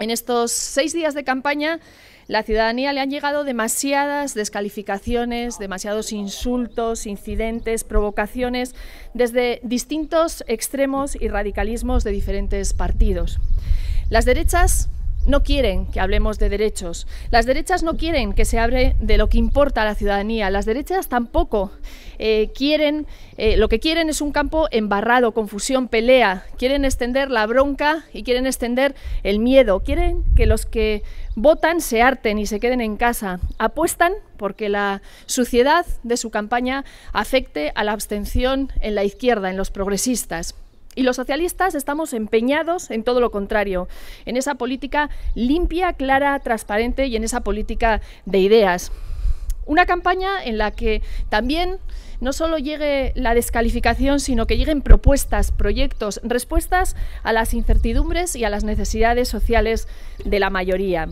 En estos seis días de campaña, la ciudadanía le han llegado demasiadas descalificaciones, demasiados insultos, incidentes, provocaciones, desde distintos extremos y radicalismos de diferentes partidos. Las derechas no quieren que hablemos de derechos. Las derechas no quieren que se hable de lo que importa a la ciudadanía. Las derechas tampoco eh, quieren, eh, lo que quieren es un campo embarrado, confusión, pelea. Quieren extender la bronca y quieren extender el miedo. Quieren que los que votan se harten y se queden en casa. Apuestan porque la suciedad de su campaña afecte a la abstención en la izquierda, en los progresistas. Y los socialistas estamos empeñados en todo lo contrario, en esa política limpia, clara, transparente y en esa política de ideas. Una campaña en la que también no solo llegue la descalificación, sino que lleguen propuestas, proyectos, respuestas a las incertidumbres y a las necesidades sociales de la mayoría.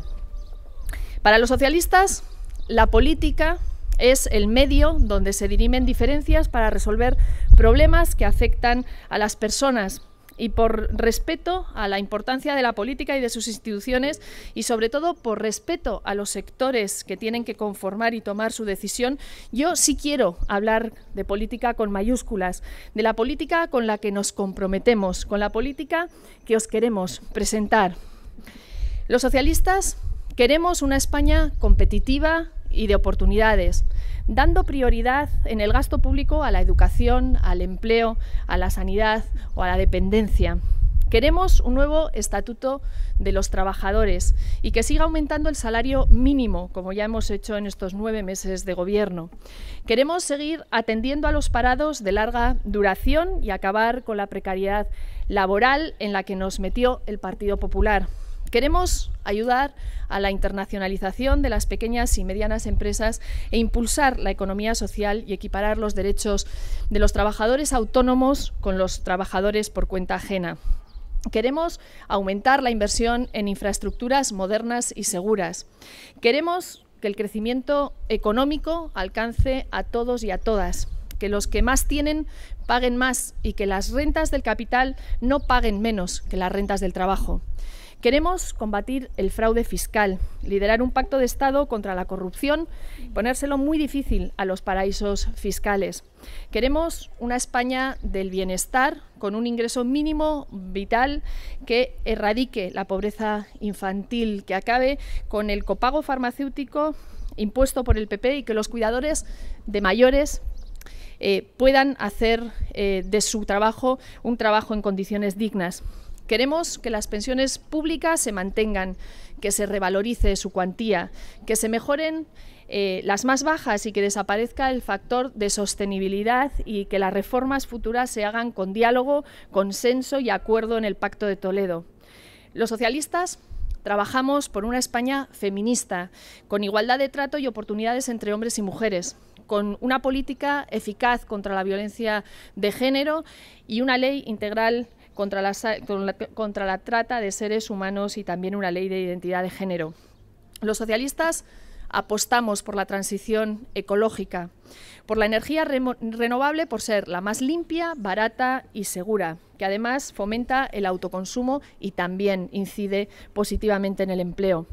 Para los socialistas, la política es el medio donde se dirimen diferencias para resolver problemas que afectan a las personas y por respeto a la importancia de la política y de sus instituciones y sobre todo por respeto a los sectores que tienen que conformar y tomar su decisión, yo sí quiero hablar de política con mayúsculas, de la política con la que nos comprometemos, con la política que os queremos presentar. Los socialistas queremos una España competitiva, y de oportunidades, dando prioridad en el gasto público a la educación, al empleo, a la sanidad o a la dependencia. Queremos un nuevo estatuto de los trabajadores y que siga aumentando el salario mínimo, como ya hemos hecho en estos nueve meses de gobierno. Queremos seguir atendiendo a los parados de larga duración y acabar con la precariedad laboral en la que nos metió el Partido Popular. Queremos ayudar a la internacionalización de las pequeñas y medianas empresas e impulsar la economía social y equiparar los derechos de los trabajadores autónomos con los trabajadores por cuenta ajena. Queremos aumentar la inversión en infraestructuras modernas y seguras. Queremos que el crecimiento económico alcance a todos y a todas, que los que más tienen paguen más y que las rentas del capital no paguen menos que las rentas del trabajo. Queremos combatir el fraude fiscal, liderar un pacto de Estado contra la corrupción, ponérselo muy difícil a los paraísos fiscales. Queremos una España del bienestar, con un ingreso mínimo vital que erradique la pobreza infantil, que acabe con el copago farmacéutico impuesto por el PP y que los cuidadores de mayores eh, puedan hacer eh, de su trabajo un trabajo en condiciones dignas. Queremos que las pensiones públicas se mantengan, que se revalorice su cuantía, que se mejoren eh, las más bajas y que desaparezca el factor de sostenibilidad y que las reformas futuras se hagan con diálogo, consenso y acuerdo en el Pacto de Toledo. Los socialistas trabajamos por una España feminista, con igualdad de trato y oportunidades entre hombres y mujeres con una política eficaz contra la violencia de género y una ley integral contra la, trata de seres humanos y también una ley de identidad de género. Los socialistas apostamos por la transición ecológica, por la energía renovable por ser la más limpia, barata y segura, que además fomenta el autoconsumo y también incide positivamente en el empleo.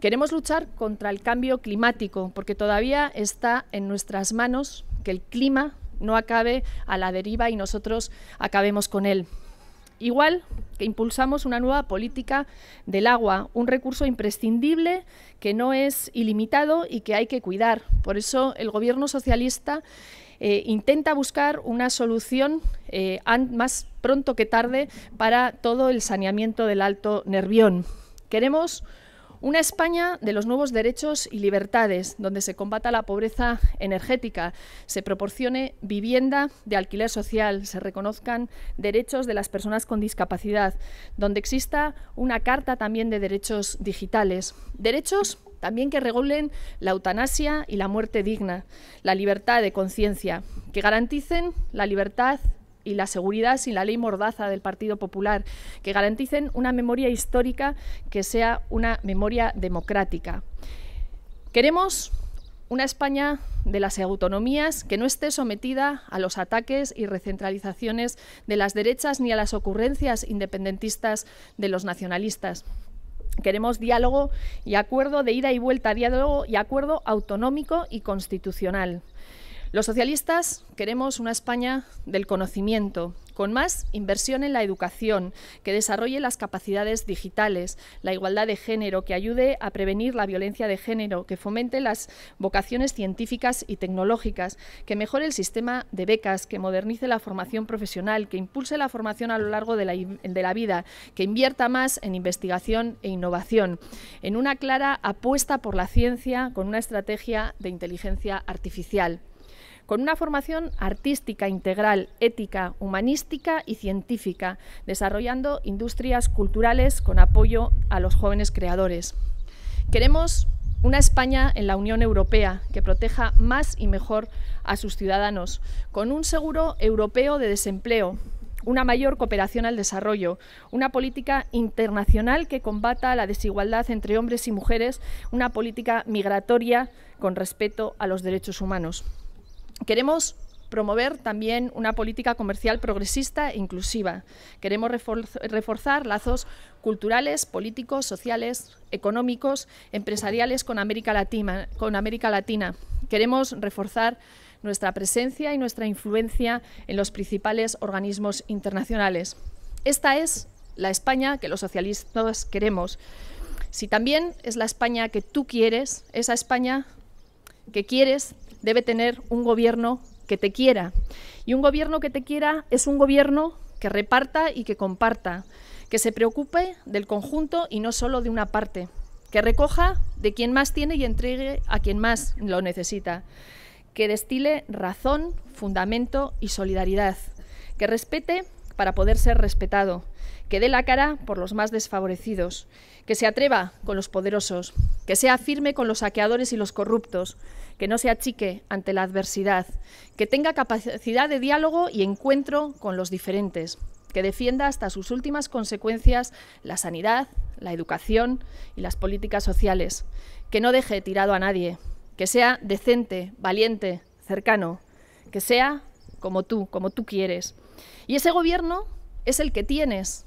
Queremos luchar contra el cambio climático porque todavía está en nuestras manos que el clima no acabe a la deriva y nosotros acabemos con él. Igual que impulsamos una nueva política del agua, un recurso imprescindible que no es ilimitado y que hay que cuidar. Por eso el Gobierno socialista eh, intenta buscar una solución eh, más pronto que tarde para todo el saneamiento del Alto Nervión. Queremos una España de los nuevos derechos y libertades, donde se combata la pobreza energética, se proporcione vivienda de alquiler social, se reconozcan derechos de las personas con discapacidad, donde exista una carta también de derechos digitales. Derechos también que regulen la eutanasia y la muerte digna, la libertad de conciencia, que garanticen la libertad y la seguridad sin la ley mordaza del Partido Popular, que garanticen una memoria histórica que sea una memoria democrática. Queremos una España de las autonomías que no esté sometida a los ataques y recentralizaciones de las derechas ni a las ocurrencias independentistas de los nacionalistas. Queremos diálogo y acuerdo de ida y vuelta, diálogo y acuerdo autonómico y constitucional. Los socialistas queremos una España del conocimiento, con más inversión en la educación, que desarrolle las capacidades digitales, la igualdad de género, que ayude a prevenir la violencia de género, que fomente las vocaciones científicas y tecnológicas, que mejore el sistema de becas, que modernice la formación profesional, que impulse la formación a lo largo de la, vida, que invierta más en investigación e innovación, en una clara apuesta por la ciencia con una estrategia de inteligencia artificial con una formación artística integral, ética, humanística y científica, desarrollando industrias culturales con apoyo a los jóvenes creadores. Queremos una España en la Unión Europea que proteja más y mejor a sus ciudadanos, con un seguro europeo de desempleo, una mayor cooperación al desarrollo, una política internacional que combata la desigualdad entre hombres y mujeres, una política migratoria con respeto a los derechos humanos. Queremos promover también una política comercial progresista e inclusiva. Queremos reforzar lazos culturales, políticos, sociales, económicos, empresariales con América Latina. Queremos reforzar nuestra presencia y nuestra influencia en los principales organismos internacionales. Esta es la España que los socialistas queremos. Si también es la España que tú quieres, esa España que quieres debe tener un gobierno que te quiera. Y un gobierno que te quiera es un gobierno que reparta y que comparta, que se preocupe del conjunto y no solo de una parte, que recoja de quien más tiene y entregue a quien más lo necesita, que destile razón, fundamento y solidaridad, que respete para poder ser respetado, que dé la cara por los más desfavorecidos, que se atreva con los poderosos, que sea firme con los saqueadores y los corruptos, que no se achique ante la adversidad, que tenga capacidad de diálogo y encuentro con los diferentes, que defienda hasta sus últimas consecuencias la sanidad, la educación y las políticas sociales, que no deje tirado a nadie, que sea decente, valiente, cercano, que sea como tú, como tú quieres. Y ese gobierno es el que tienes.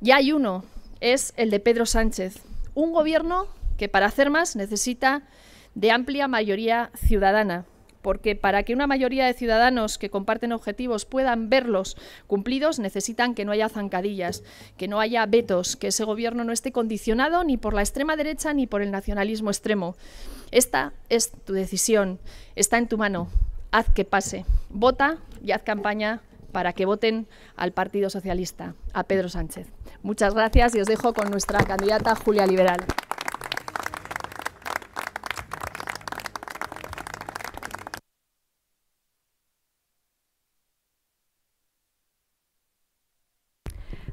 Ya hay uno, es el de Pedro Sánchez, un gobierno que para hacer más necesita de amplia mayoría ciudadana porque para que una mayoría de ciudadanos que comparten objetivos puedan verlos cumplidos, necesitan que no haya zancadillas, que no haya vetos, que ese gobierno no esté condicionado ni por la extrema derecha ni por el nacionalismo extremo. Esta es tu decisión, está en tu mano. Haz que pase. Vota y haz campaña para que voten al Partido Socialista, a Pedro Sánchez. Muchas gracias y os dejo con nuestra candidata Julia Liberal.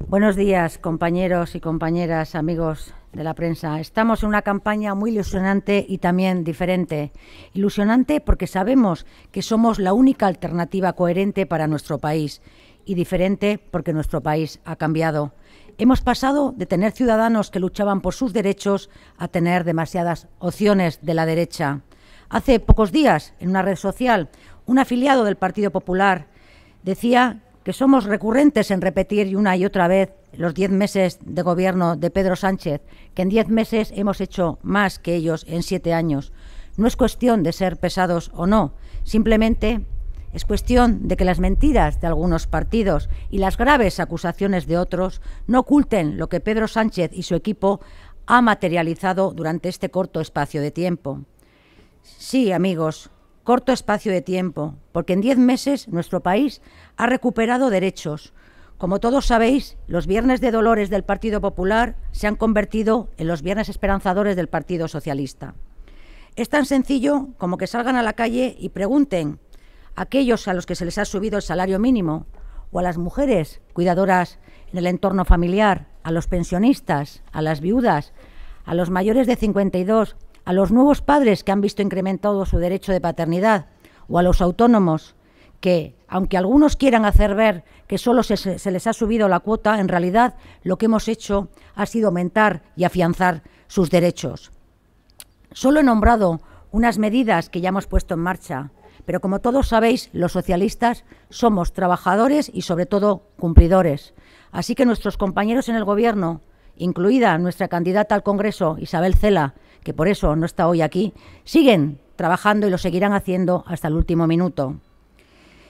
Buenos días, compañeros y compañeras, amigos de la prensa. Estamos en una campaña muy ilusionante y también diferente. Ilusionante porque sabemos que somos la única alternativa coherente para nuestro país y diferente porque nuestro país ha cambiado. Hemos pasado de tener ciudadanos que luchaban por sus derechos a tener demasiadas opciones de la derecha. Hace pocos días, en una red social, un afiliado del Partido Popular decía que somos recurrentes en repetir una y otra vez los diez meses de gobierno de Pedro Sánchez, que en diez meses hemos hecho más que ellos en siete años. No es cuestión de ser pesados o no, simplemente es cuestión de que las mentiras de algunos partidos y las graves acusaciones de otros no oculten lo que Pedro Sánchez y su equipo ha materializado durante este corto espacio de tiempo. Sí, amigos, corto espacio de tiempo, porque en diez meses nuestro país ha recuperado derechos. Como todos sabéis, los viernes de dolores del Partido Popular se han convertido en los viernes esperanzadores del Partido Socialista. Es tan sencillo como que salgan a la calle y pregunten a aquellos a los que se les ha subido el salario mínimo o a las mujeres cuidadoras en el entorno familiar, a los pensionistas, a las viudas, a los mayores de 52 a los nuevos padres que han visto incrementado su derecho de paternidad o a los autónomos que, aunque algunos quieran hacer ver que solo se, les ha subido la cuota, en realidad lo que hemos hecho ha sido aumentar y afianzar sus derechos. Solo he nombrado unas medidas que ya hemos puesto en marcha, pero como todos sabéis, los socialistas somos trabajadores y sobre todo cumplidores. Así que nuestros compañeros en el Gobierno incluida nuestra candidata al Congreso, Isabel Cela, que por eso no está hoy aquí, siguen trabajando y lo seguirán haciendo hasta el último minuto.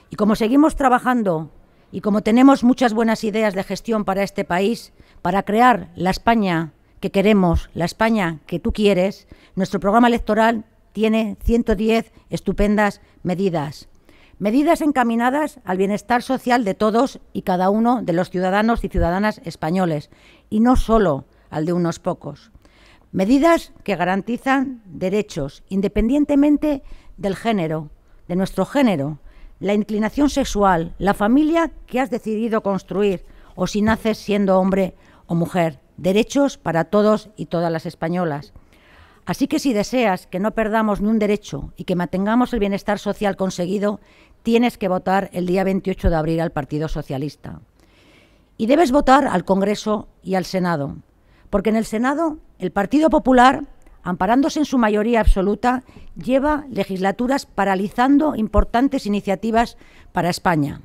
Y como seguimos trabajando y como tenemos muchas buenas ideas de gestión para este país, para crear la España que queremos, la España que tú quieres, nuestro programa electoral tiene 110 estupendas medidas. Medidas encaminadas al bienestar social de todos y cada uno de los ciudadanos y ciudadanas españoles, y no solo al de unos pocos. Medidas que garantizan derechos, independientemente del género, de nuestro género, la inclinación sexual, la familia que has decidido construir, o si naces siendo hombre o mujer. Derechos para todos y todas las españolas. Así que si deseas que no perdamos ni un derecho y que mantengamos el bienestar social conseguido, tienes que votar el día 28 de abril al Partido Socialista. Y debes votar al Congreso y al Senado, porque en el Senado el Partido Popular, amparándose en su mayoría absoluta, lleva legislaturas paralizando importantes iniciativas para España.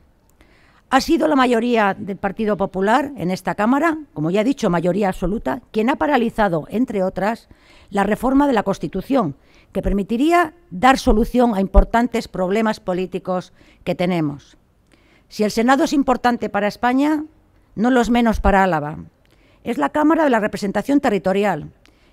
Ha sido la mayoría del Partido Popular en esta Cámara, como ya he dicho, mayoría absoluta, quien ha paralizado, entre otras, la reforma de la Constitución, que permitiría dar solución a importantes problemas políticos que tenemos. Si el Senado es importante para España, no lo es menos para Álava. Es la Cámara de la Representación Territorial,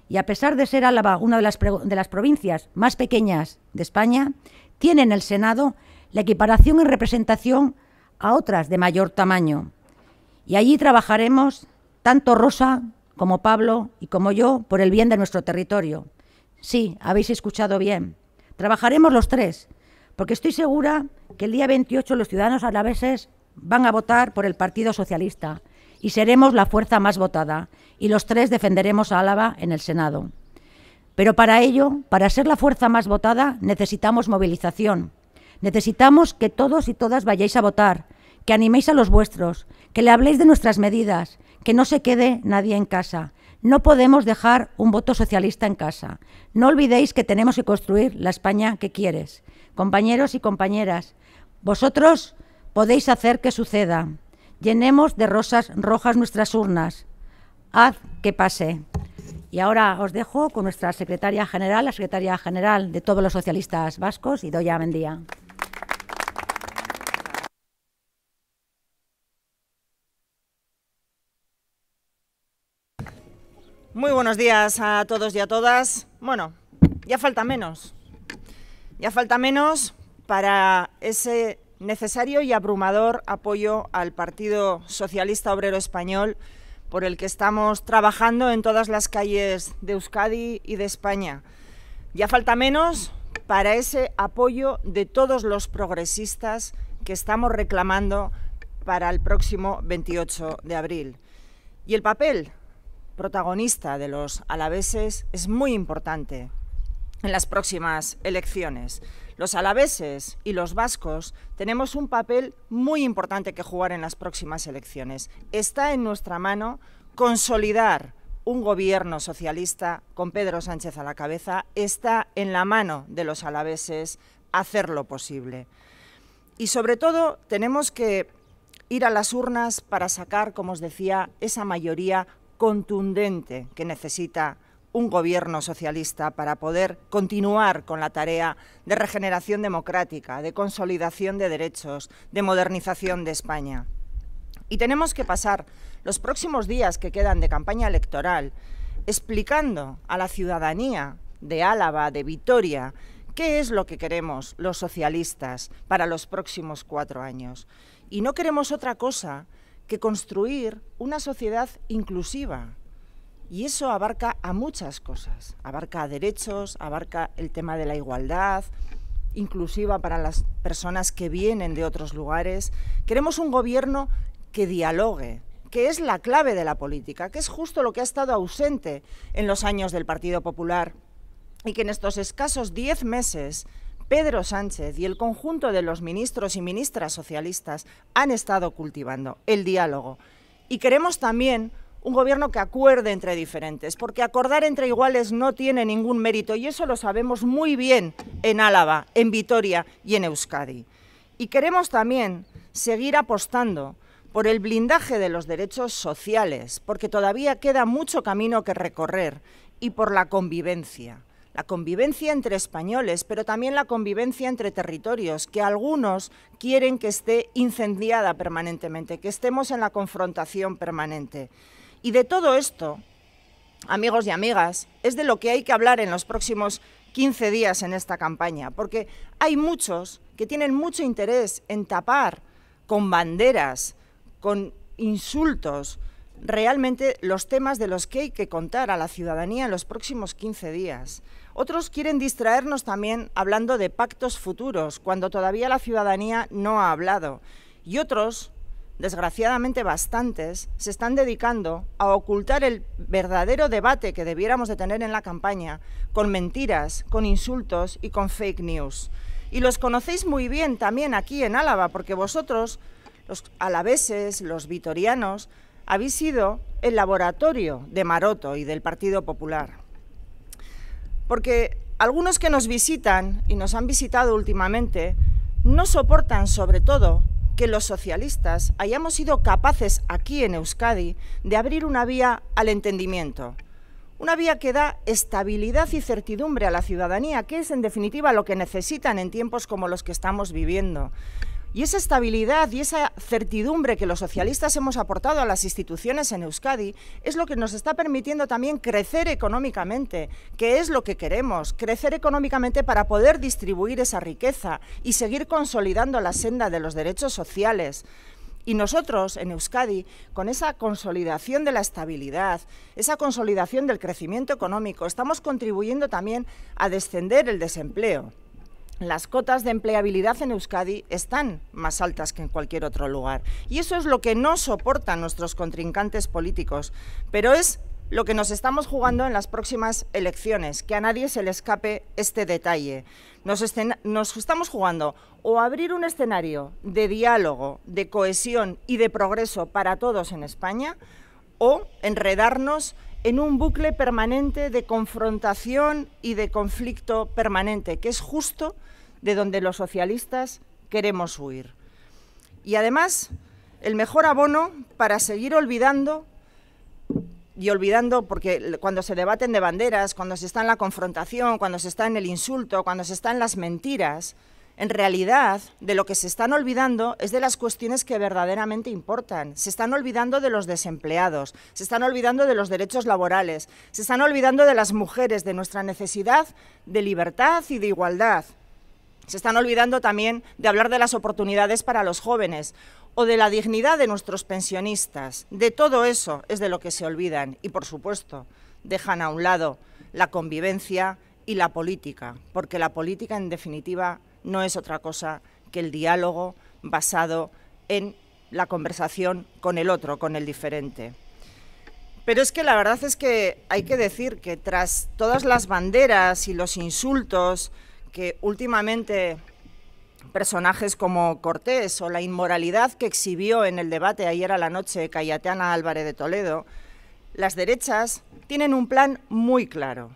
y a pesar de ser Álava una de las, de las, provincias más pequeñas de España, tiene en el Senado la equiparación en representación a otras de mayor tamaño. Y allí trabajaremos, tanto Rosa como Pablo y como yo, por el bien de nuestro territorio. Sí, habéis escuchado bien. Trabajaremos los tres, porque estoy segura que el día 28 los ciudadanos alaveses van a votar por el Partido Socialista y seremos la fuerza más votada y los tres defenderemos a Álava en el Senado. Pero para ello, para ser la fuerza más votada, necesitamos movilización, Necesitamos que todos y todas vayáis a votar, que animéis a los vuestros, que le habléis de nuestras medidas, que no se quede nadie en casa. No podemos dejar un voto socialista en casa. No olvidéis que tenemos que construir la España que quieres. Compañeros y compañeras, vosotros podéis hacer que suceda. Llenemos de rosas rojas nuestras urnas. Haz que pase. Y ahora os dejo con nuestra secretaria general, la secretaria general de todos los socialistas vascos, Idoia Mendía. Muy buenos días a todos y a todas. Bueno, ya falta menos. Ya falta menos para ese necesario y abrumador apoyo al Partido Socialista Obrero Español por el que estamos trabajando en todas las calles de Euskadi y de España. Ya falta menos para ese apoyo de todos los progresistas que estamos reclamando para el próximo 28 de abril. Y el papel protagonista de los alaveses es muy importante en las próximas elecciones. Los alaveses y los vascos tenemos un papel muy importante que jugar en las próximas elecciones. Está en nuestra mano consolidar un gobierno socialista con Pedro Sánchez a la cabeza. Está en la mano de los alaveses hacer lo posible. Y sobre todo tenemos que ir a las urnas para sacar, como os decía, esa mayoría contundente que necesita un gobierno socialista para poder continuar con la tarea de regeneración democrática, de consolidación de derechos, de modernización de España. Y tenemos que pasar los próximos días que quedan de campaña electoral explicando a la ciudadanía de Álava, de Vitoria, qué es lo que queremos los socialistas para los próximos cuatro años. Y no queremos otra cosa que construir una sociedad inclusiva. Y eso abarca a muchas cosas. Abarca a derechos, abarca el tema de la igualdad, inclusiva para las personas que vienen de otros lugares. Queremos un gobierno que dialogue, que es la clave de la política, que es justo lo que ha estado ausente en los años del Partido Popular y que en estos escasos diez meses Pedro Sánchez y el conjunto de los ministros y ministras socialistas han estado cultivando, el diálogo. Y queremos también un gobierno que acuerde entre diferentes, porque acordar entre iguales no tiene ningún mérito y eso lo sabemos muy bien en Álava, en Vitoria y en Euskadi. Y queremos también seguir apostando por el blindaje de los derechos sociales, porque todavía queda mucho camino que recorrer, y por la convivencia la convivencia entre españoles, pero también la convivencia entre territorios, que algunos quieren que esté incendiada permanentemente, que estemos en la confrontación permanente. Y de todo esto, amigos y amigas, es de lo que hay que hablar en los próximos 15 días en esta campaña, porque hay muchos que tienen mucho interés en tapar con banderas, con insultos, realmente los temas de los que hay que contar a la ciudadanía en los próximos 15 días. Otros quieren distraernos también hablando de pactos futuros, cuando todavía la ciudadanía no ha hablado. Y otros, desgraciadamente bastantes, se están dedicando a ocultar el verdadero debate que debiéramos de tener en la campaña con mentiras, con insultos y con fake news. Y los conocéis muy bien también aquí en Álava, porque vosotros, los alaveses, los vitorianos, habéis sido el laboratorio de Maroto y del Partido Popular. Porque algunos que nos visitan y nos han visitado últimamente no soportan sobre todo que los socialistas hayamos sido capaces aquí en Euskadi de abrir una vía al entendimiento, una vía que da estabilidad y certidumbre a la ciudadanía, que es en definitiva lo que necesitan en tiempos como los que estamos viviendo, y esa estabilidad y esa certidumbre que los socialistas hemos aportado a las instituciones en Euskadi es lo que nos está permitiendo también crecer económicamente, que es lo que queremos, crecer económicamente para poder distribuir esa riqueza y seguir consolidando la senda de los derechos sociales. Y nosotros, en Euskadi, con esa consolidación de la estabilidad, esa consolidación del crecimiento económico, estamos contribuyendo también a descender el desempleo las cotas de empleabilidad en Euskadi están más altas que en cualquier otro lugar. Y eso es lo que no soportan nuestros contrincantes políticos, pero es lo que nos estamos jugando en las próximas elecciones, que a nadie se le escape este detalle. Nos, estamos jugando o abrir un escenario de diálogo, de cohesión y de progreso para todos en España, o enredarnos en un bucle permanente de confrontación y de conflicto permanente, que es justo de donde los socialistas queremos huir. Y además, el mejor abono para seguir olvidando y olvidando, porque cuando se debaten de banderas, cuando se está en la confrontación, cuando se está en el insulto, cuando se está en las mentiras, en realidad, de lo que se están olvidando es de las cuestiones que verdaderamente importan. Se están olvidando de los desempleados, se están olvidando de los derechos laborales, se están olvidando de las mujeres, de nuestra necesidad de libertad y de igualdad. Se están olvidando también de hablar de las oportunidades para los jóvenes o de la dignidad de nuestros pensionistas. De todo eso es de lo que se olvidan y, por supuesto, dejan a un lado la convivencia y la política, porque la política, en definitiva, no es otra cosa que el diálogo basado en la conversación con el otro, con el diferente. Pero es que la verdad es que hay que decir que tras todas las banderas y los insultos que últimamente personajes como Cortés o la inmoralidad que exhibió en el debate ayer a la noche Cayateana Álvarez de Toledo, las derechas tienen un plan muy claro.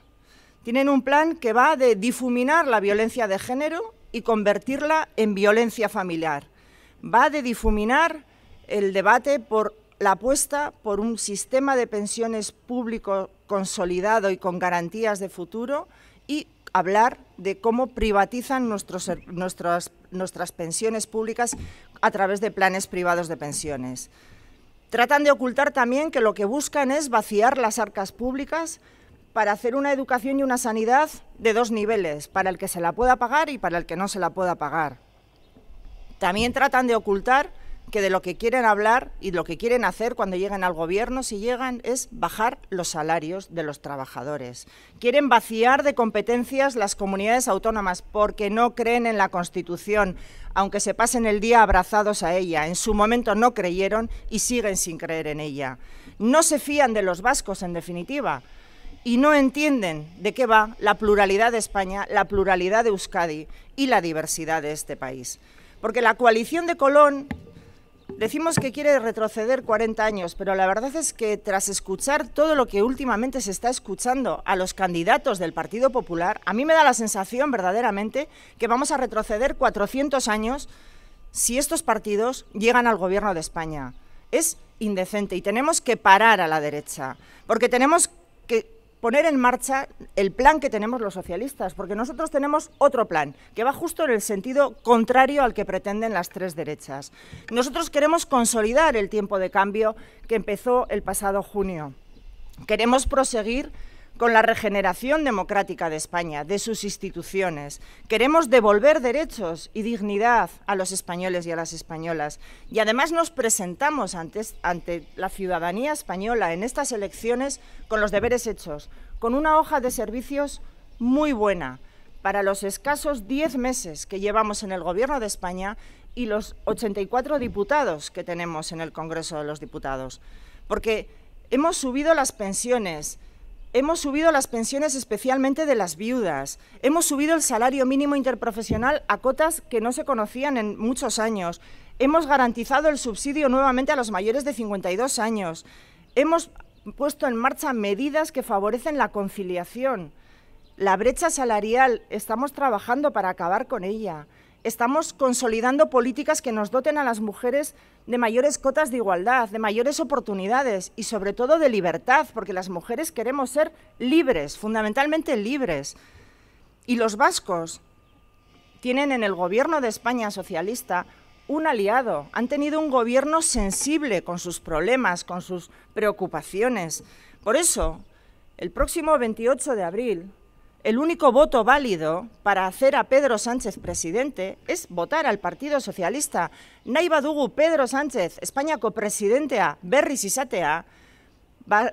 Tienen un plan que va de difuminar la violencia de género y convertirla en violencia familiar. Va de difuminar el debate por la apuesta por un sistema de pensiones público consolidado y con garantías de futuro y hablar de cómo privatizan nuestros, nuestras, nuestras pensiones públicas a través de planes privados de pensiones. Tratan de ocultar también que lo que buscan es vaciar las arcas públicas para hacer una educación y una sanidad de dos niveles, para el que se la pueda pagar y para el que no se la pueda pagar. También tratan de ocultar que de lo que quieren hablar y lo que quieren hacer cuando lleguen al gobierno, si llegan, es bajar los salarios de los trabajadores. Quieren vaciar de competencias las comunidades autónomas porque no creen en la Constitución, aunque se pasen el día abrazados a ella. En su momento no creyeron y siguen sin creer en ella. No se fían de los vascos, en definitiva y no entienden de qué va la pluralidad de España, la pluralidad de Euskadi y la diversidad de este país. Porque la coalición de Colón Decimos que quiere retroceder 40 años, pero la verdad es que tras escuchar todo lo que últimamente se está escuchando a los candidatos del Partido Popular, a mí me da la sensación verdaderamente que vamos a retroceder 400 años si estos partidos llegan al gobierno de España. Es indecente y tenemos que parar a la derecha, porque tenemos que poner en marcha el plan que tenemos los socialistas, porque nosotros tenemos otro plan, que va justo en el sentido contrario al que pretenden las tres derechas. Nosotros queremos consolidar el tiempo de cambio que empezó el pasado junio. Queremos proseguir con la regeneración democrática de España, de sus instituciones. Queremos devolver derechos y dignidad a los españoles y a las españolas. Y además nos presentamos ante, la ciudadanía española en estas elecciones con los deberes hechos, con una hoja de servicios muy buena para los escasos 10 meses que llevamos en el Gobierno de España y los 84 diputados que tenemos en el Congreso de los Diputados. Porque hemos subido las pensiones, Hemos subido las pensiones especialmente de las viudas. Hemos subido el salario mínimo interprofesional a cotas que no se conocían en muchos años. Hemos garantizado el subsidio nuevamente a los mayores de 52 años. Hemos puesto en marcha medidas que favorecen la conciliación. La brecha salarial, estamos trabajando para acabar con ella estamos consolidando políticas que nos doten a las mujeres de mayores cotas de igualdad, de mayores oportunidades y sobre todo de libertad, porque las mujeres queremos ser libres, fundamentalmente libres. Y los vascos tienen en el gobierno de España socialista un aliado, han tenido un gobierno sensible con sus problemas, con sus preocupaciones. Por eso, el próximo 28 de abril el único voto válido para hacer a Pedro Sánchez presidente es votar al Partido Socialista. Naiva badugu Pedro Sánchez, España presidentea berriz izatea,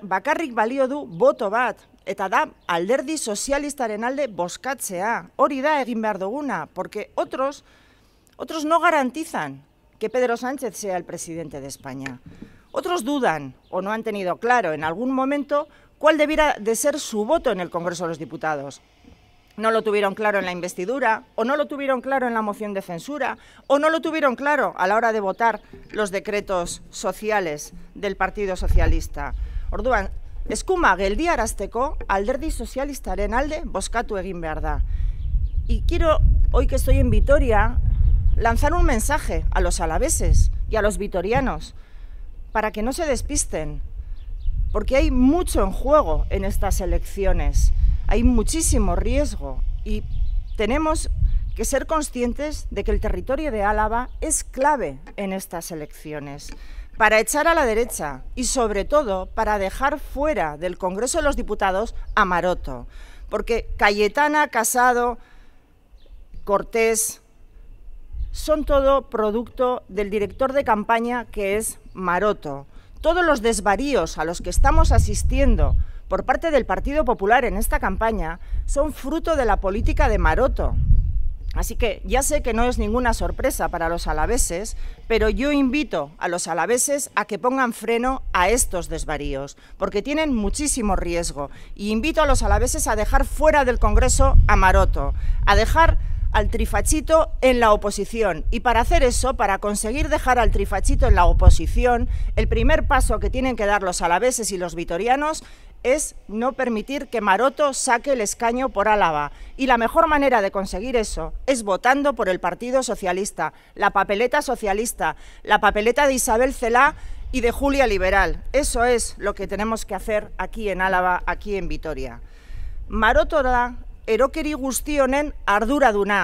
bakarrik balio du boto bat, eta alderdi socialista alde boskatzea. Hori da egin behar porque otros, otros no garantizan que Pedro Sánchez sea el presidente de España. Otros dudan o no han tenido claro en algún momento cuál debiera de ser su voto en el Congreso de los Diputados. No lo tuvieron claro en la investidura, o no lo tuvieron claro en la moción de censura, o no lo tuvieron claro a la hora de votar los decretos sociales del Partido Socialista. Orduan, eskuma arasteco, alderdi socialista Arenalde, bozkatu egin behar da. Y quiero, hoy que estoy en Vitoria, lanzar un mensaje a los alaveses y a los vitorianos para que no se despisten porque hay mucho en juego en estas elecciones, hay muchísimo riesgo y tenemos que ser conscientes de que el territorio de Álava es clave en estas elecciones para echar a la derecha y sobre todo para dejar fuera del Congreso de los Diputados a Maroto, porque Cayetana, Casado, Cortés, son todo producto del director de campaña que es Maroto todos los desvaríos a los que estamos asistiendo por parte del Partido Popular en esta campaña son fruto de la política de Maroto. Así que ya sé que no es ninguna sorpresa para los alaveses, pero yo invito a los alaveses a que pongan freno a estos desvaríos, porque tienen muchísimo riesgo. Y invito a los alaveses a dejar fuera del Congreso a Maroto, a dejar al trifachito en la oposición. Y para hacer eso, para conseguir dejar al trifachito en la oposición, el primer paso que tienen que dar los alaveses y los vitorianos es no permitir que Maroto saque el escaño por Álava. Y la mejor manera de conseguir eso es votando por el Partido Socialista, la papeleta socialista, la papeleta de Isabel Celá y de Julia Liberal. Eso es lo que tenemos que hacer aquí en Álava, aquí en Vitoria. Maroto da erokeri guzti honen arduraduna.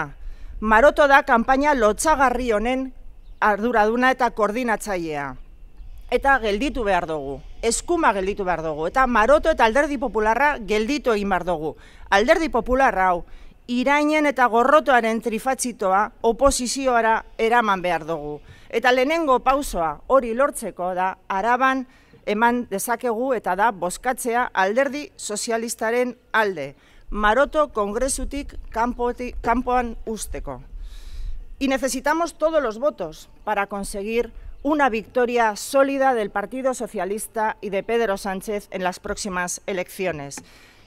Maroto da kanpaina lotsagarri honen arduraduna eta koordinatzailea. Eta gelditu behar dugu. Eskuma gelditu behar dugu eta Maroto eta Alderdi Popularra gelditu egin behar dugu. Alderdi Popular hau irainen eta gorrotoaren trifatzitoa oposizioara eraman behar dugu. Eta lehenengo pausoa hori lortzeko da araban eman dezakegu eta da bozkatzea alderdi sozialistaren alde. maroto Congresutik Campoan Usteco. Y necesitamos todos los votos para conseguir una victoria sólida del Partido Socialista y de Pedro Sánchez en las próximas elecciones.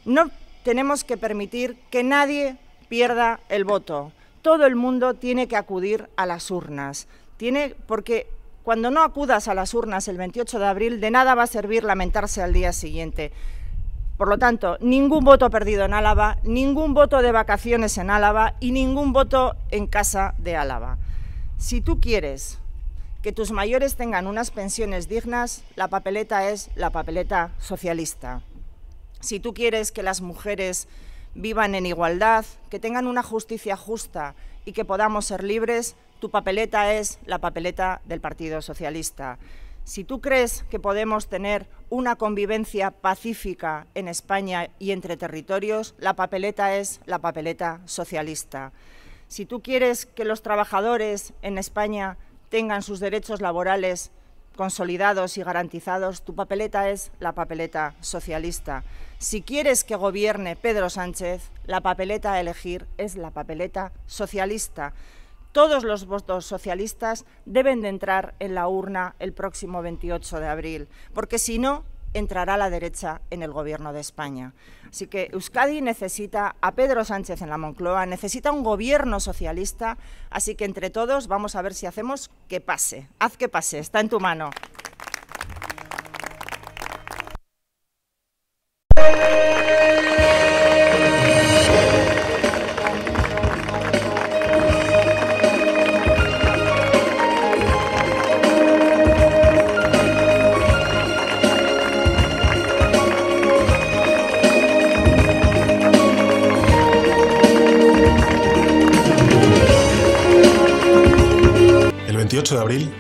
No tenemos que permitir que nadie pierda el voto. Todo el mundo tiene que acudir a las urnas. porque cuando no acudas a las urnas el 28 de abril, de nada va a servir lamentarse al día siguiente. Por lo tanto, ningún voto perdido en Álava, ningún voto de vacaciones en Álava y ningún voto en casa de Álava. Si tú quieres que tus mayores tengan unas pensiones dignas, la papeleta es la papeleta socialista. Si tú quieres que las mujeres vivan en igualdad, que tengan una justicia justa y que podamos ser libres, tu papeleta es la papeleta del Partido Socialista. Si tú crees que podemos tener una convivencia pacífica en España y entre territorios, la papeleta es la papeleta socialista. Si tú quieres que los trabajadores en España tengan sus derechos laborales consolidados y garantizados, tu papeleta es la papeleta socialista. Si quieres que gobierne Pedro Sánchez, la papeleta a elegir es la papeleta socialista. Todos los votos socialistas deben de entrar en la urna el próximo 28 de abril, porque si no, entrará la derecha en el Gobierno de España. Así que Euskadi necesita a Pedro Sánchez en la Moncloa, necesita un gobierno socialista, así que entre todos vamos a ver si hacemos que pase. Haz que pase, está en tu mano. de abril,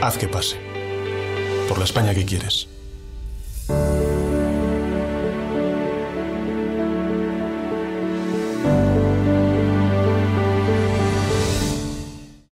haz que pase. Por la España que quieres.